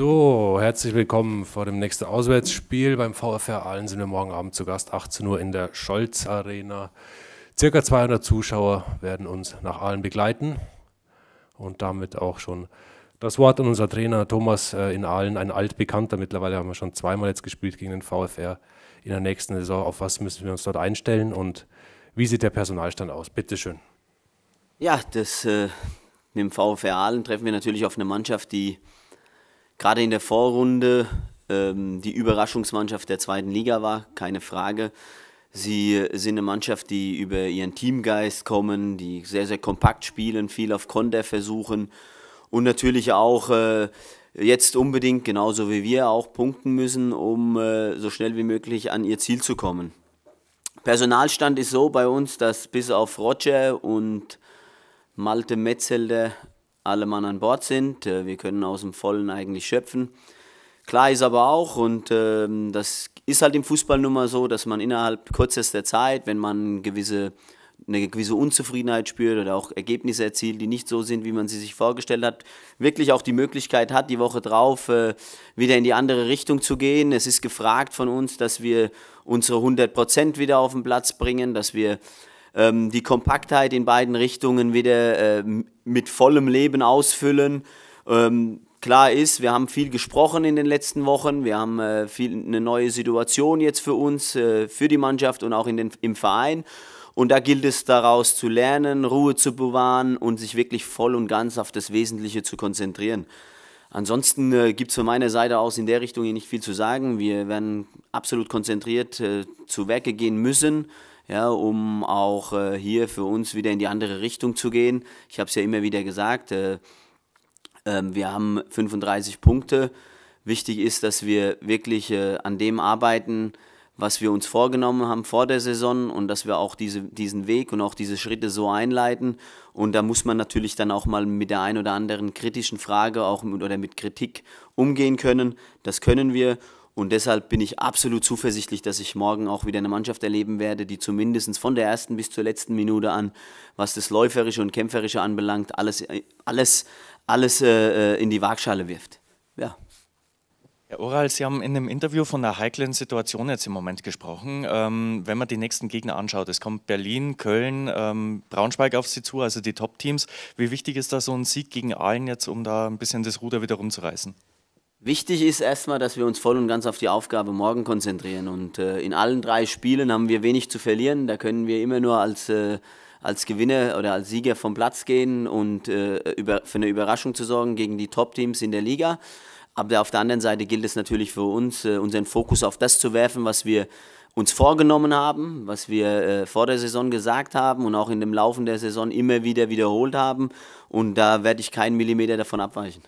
So, herzlich willkommen vor dem nächsten Auswärtsspiel beim VfR Aalen sind wir morgen Abend zu Gast, 18 Uhr in der Scholz Arena. Circa 200 Zuschauer werden uns nach Aalen begleiten und damit auch schon das Wort an unser Trainer Thomas äh, in Aalen, ein altbekannter. Mittlerweile haben wir schon zweimal jetzt gespielt gegen den VfR in der nächsten Saison. Auf was müssen wir uns dort einstellen und wie sieht der Personalstand aus? Bitte schön. Ja, das äh, mit dem VfR Aalen treffen wir natürlich auf eine Mannschaft, die gerade in der Vorrunde ähm, die Überraschungsmannschaft der zweiten Liga war, keine Frage. Sie sind eine Mannschaft, die über ihren Teamgeist kommen, die sehr, sehr kompakt spielen, viel auf Konter versuchen und natürlich auch äh, jetzt unbedingt, genauso wie wir, auch punkten müssen, um äh, so schnell wie möglich an ihr Ziel zu kommen. Personalstand ist so bei uns, dass bis auf Roger und Malte Metzelder alle Mann an Bord sind. Äh, wir können aus dem Vollen eigentlich schöpfen. Klar ist aber auch, und ähm, das ist halt im Fußball nun mal so, dass man innerhalb kürzester Zeit, wenn man gewisse, eine gewisse Unzufriedenheit spürt oder auch Ergebnisse erzielt, die nicht so sind, wie man sie sich vorgestellt hat, wirklich auch die Möglichkeit hat, die Woche drauf äh, wieder in die andere Richtung zu gehen. Es ist gefragt von uns, dass wir unsere 100 Prozent wieder auf den Platz bringen, dass wir ähm, die Kompaktheit in beiden Richtungen wieder äh, mit vollem Leben ausfüllen. Ähm, klar ist, wir haben viel gesprochen in den letzten Wochen, wir haben äh, viel, eine neue Situation jetzt für uns, äh, für die Mannschaft und auch in den, im Verein. Und da gilt es daraus zu lernen, Ruhe zu bewahren und sich wirklich voll und ganz auf das Wesentliche zu konzentrieren. Ansonsten äh, gibt es von meiner Seite aus in der Richtung hier nicht viel zu sagen. Wir werden absolut konzentriert äh, zu Werke gehen müssen ja, um auch äh, hier für uns wieder in die andere Richtung zu gehen. Ich habe es ja immer wieder gesagt, äh, ähm, wir haben 35 Punkte. Wichtig ist, dass wir wirklich äh, an dem arbeiten, was wir uns vorgenommen haben vor der Saison und dass wir auch diese, diesen Weg und auch diese Schritte so einleiten. Und da muss man natürlich dann auch mal mit der einen oder anderen kritischen Frage auch mit, oder mit Kritik umgehen können. Das können wir. Und deshalb bin ich absolut zuversichtlich, dass ich morgen auch wieder eine Mannschaft erleben werde, die zumindest von der ersten bis zur letzten Minute an, was das Läuferische und Kämpferische anbelangt, alles, äh, alles, alles äh, äh, in die Waagschale wirft. Ja. Herr Oral, Sie haben in einem Interview von einer heiklen Situation jetzt im Moment gesprochen. Ähm, wenn man die nächsten Gegner anschaut, es kommt Berlin, Köln, ähm, Braunschweig auf Sie zu, also die Top-Teams. Wie wichtig ist da so ein Sieg gegen Aalen jetzt, um da ein bisschen das Ruder wieder rumzureißen? Wichtig ist erstmal, dass wir uns voll und ganz auf die Aufgabe morgen konzentrieren. Und äh, in allen drei Spielen haben wir wenig zu verlieren. Da können wir immer nur als, äh, als Gewinner oder als Sieger vom Platz gehen und äh, über, für eine Überraschung zu sorgen gegen die Top-Teams in der Liga. Aber auf der anderen Seite gilt es natürlich für uns, äh, unseren Fokus auf das zu werfen, was wir uns vorgenommen haben, was wir äh, vor der Saison gesagt haben und auch in dem Laufen der Saison immer wieder wiederholt haben. Und da werde ich keinen Millimeter davon abweichen.